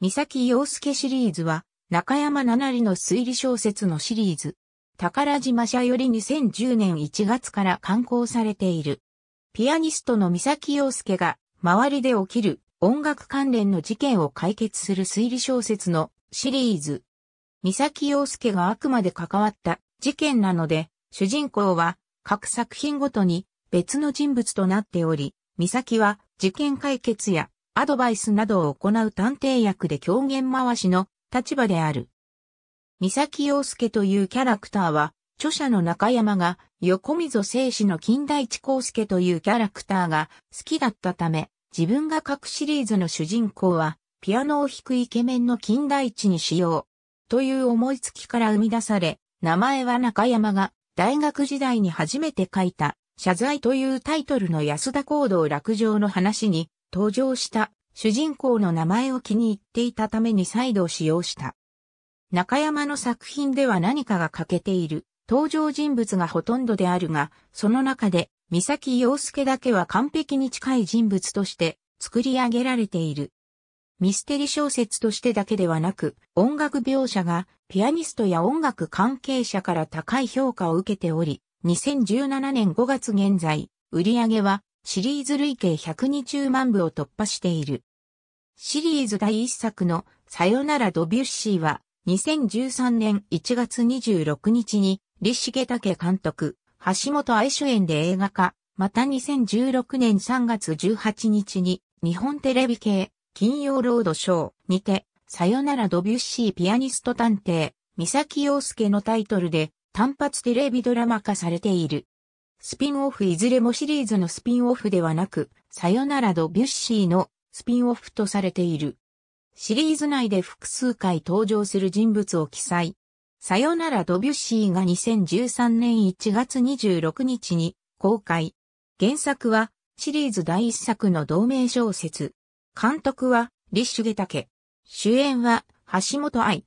三崎陽介シリーズは、中山七里の推理小説のシリーズ。宝島社より2010年1月から刊行されている。ピアニストの三崎陽介が、周りで起きる音楽関連の事件を解決する推理小説のシリーズ。三崎陽介があくまで関わった事件なので、主人公は各作品ごとに別の人物となっており、三崎は事件解決やアドバイスなどを行う探偵役で狂言回しの立場である。三崎陽介というキャラクターは、著者の中山が横溝正史の金田一光介というキャラクターが好きだったため、自分が各シリーズの主人公は、ピアノを弾くイケメンの金田一にしよう。という思いつきから生み出され、名前は中山が大学時代に初めて書いた謝罪というタイトルの安田行動落城の話に登場した主人公の名前を気に入っていたために再度使用した。中山の作品では何かが欠けている登場人物がほとんどであるが、その中で三崎陽介だけは完璧に近い人物として作り上げられている。ミステリ小説としてだけではなく、音楽描写がピアニストや音楽関係者から高い評価を受けており、2017年5月現在、売り上げはシリーズ累計120万部を突破している。シリーズ第1作のさよならドビュッシーは2013年1月26日に李重武監督、橋本愛主演で映画化、また2016年3月18日に日本テレビ系金曜ロードショーにてさよならドビュッシーピアニスト探偵、三崎陽介のタイトルで単発テレビドラマ化されている。スピンオフいずれもシリーズのスピンオフではなく、さよならドビュッシーのスピンオフとされている。シリーズ内で複数回登場する人物を記載。さよならドビュッシーが2013年1月26日に公開。原作はシリーズ第1作の同名小説。監督はリッシュゲタケ。主演は橋本愛。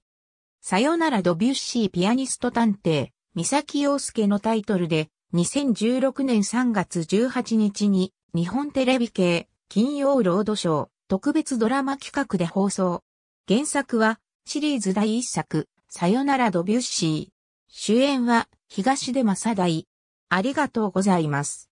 さよならドビュッシーピアニスト探偵、三崎陽介のタイトルで2016年3月18日に日本テレビ系金曜ロードショー特別ドラマ企画で放送。原作はシリーズ第1作さよならドビュッシー。主演は東出正大。ありがとうございます。